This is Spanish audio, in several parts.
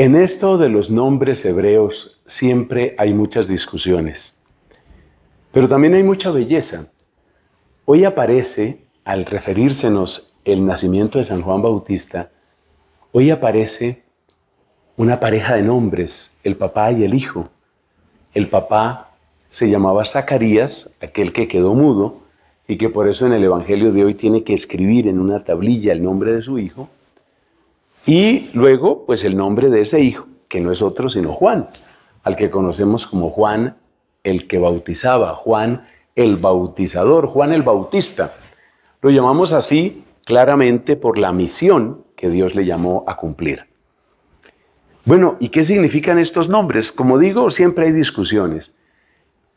En esto de los nombres hebreos siempre hay muchas discusiones, pero también hay mucha belleza. Hoy aparece, al referírsenos el nacimiento de San Juan Bautista, hoy aparece una pareja de nombres, el papá y el hijo. El papá se llamaba Zacarías, aquel que quedó mudo, y que por eso en el Evangelio de hoy tiene que escribir en una tablilla el nombre de su hijo. Y luego, pues el nombre de ese hijo, que no es otro sino Juan, al que conocemos como Juan el que bautizaba, Juan el bautizador, Juan el bautista. Lo llamamos así claramente por la misión que Dios le llamó a cumplir. Bueno, ¿y qué significan estos nombres? Como digo, siempre hay discusiones.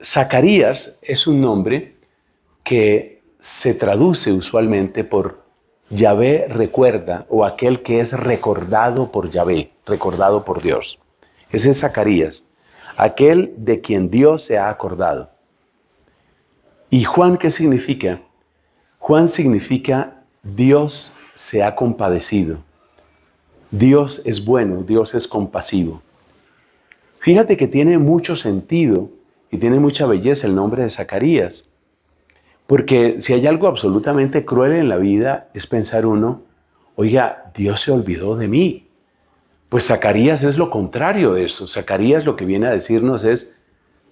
Zacarías es un nombre que se traduce usualmente por Yahvé recuerda o aquel que es recordado por Yahvé, recordado por Dios. Ese es Zacarías, aquel de quien Dios se ha acordado. ¿Y Juan qué significa? Juan significa Dios se ha compadecido. Dios es bueno, Dios es compasivo. Fíjate que tiene mucho sentido y tiene mucha belleza el nombre de Zacarías. Porque si hay algo absolutamente cruel en la vida es pensar uno, oiga, Dios se olvidó de mí. Pues Zacarías es lo contrario de eso. Zacarías lo que viene a decirnos es,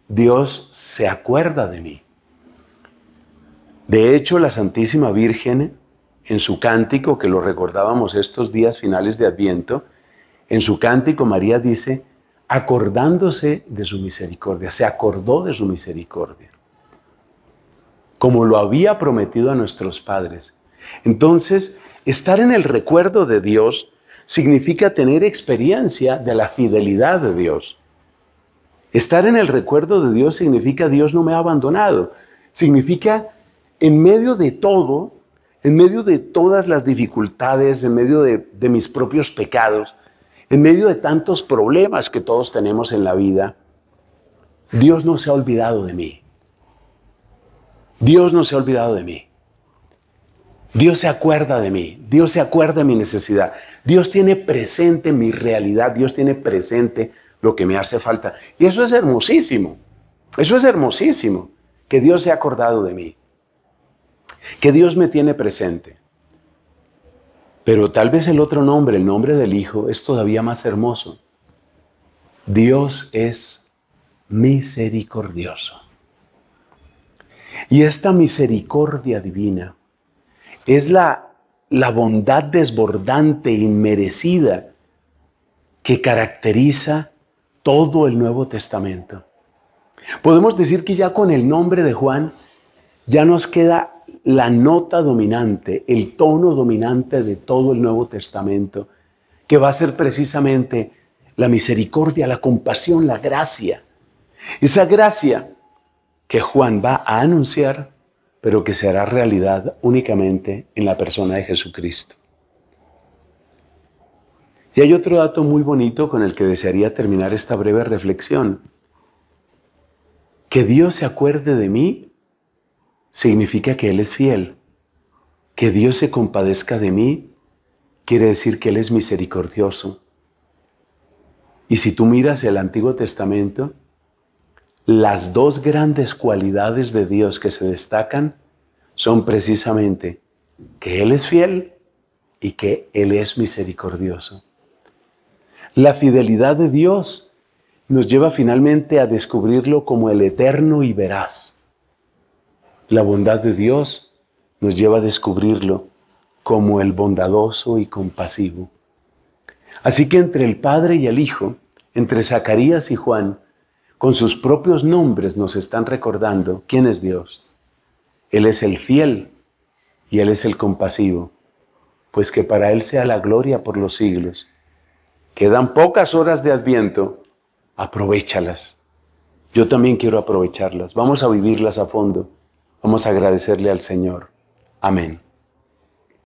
Dios se acuerda de mí. De hecho, la Santísima Virgen, en su cántico, que lo recordábamos estos días finales de Adviento, en su cántico María dice, acordándose de su misericordia, se acordó de su misericordia como lo había prometido a nuestros padres. Entonces, estar en el recuerdo de Dios significa tener experiencia de la fidelidad de Dios. Estar en el recuerdo de Dios significa Dios no me ha abandonado. Significa en medio de todo, en medio de todas las dificultades, en medio de, de mis propios pecados, en medio de tantos problemas que todos tenemos en la vida, Dios no se ha olvidado de mí. Dios no se ha olvidado de mí. Dios se acuerda de mí, Dios se acuerda de mi necesidad, Dios tiene presente mi realidad, Dios tiene presente lo que me hace falta. Y eso es hermosísimo, eso es hermosísimo, que Dios se ha acordado de mí, que Dios me tiene presente. Pero tal vez el otro nombre, el nombre del Hijo, es todavía más hermoso. Dios es misericordioso. Y esta misericordia divina es la, la bondad desbordante, y merecida que caracteriza todo el Nuevo Testamento. Podemos decir que ya con el nombre de Juan ya nos queda la nota dominante, el tono dominante de todo el Nuevo Testamento, que va a ser precisamente la misericordia, la compasión, la gracia. Esa gracia que Juan va a anunciar, pero que será realidad únicamente en la persona de Jesucristo. Y hay otro dato muy bonito con el que desearía terminar esta breve reflexión. Que Dios se acuerde de mí significa que Él es fiel. Que Dios se compadezca de mí quiere decir que Él es misericordioso. Y si tú miras el Antiguo Testamento, las dos grandes cualidades de Dios que se destacan son precisamente que Él es fiel y que Él es misericordioso. La fidelidad de Dios nos lleva finalmente a descubrirlo como el eterno y veraz. La bondad de Dios nos lleva a descubrirlo como el bondadoso y compasivo. Así que entre el Padre y el Hijo, entre Zacarías y Juan, con sus propios nombres nos están recordando quién es Dios. Él es el fiel y Él es el compasivo, pues que para Él sea la gloria por los siglos. Quedan pocas horas de adviento, aprovechalas. Yo también quiero aprovecharlas. Vamos a vivirlas a fondo. Vamos a agradecerle al Señor. Amén.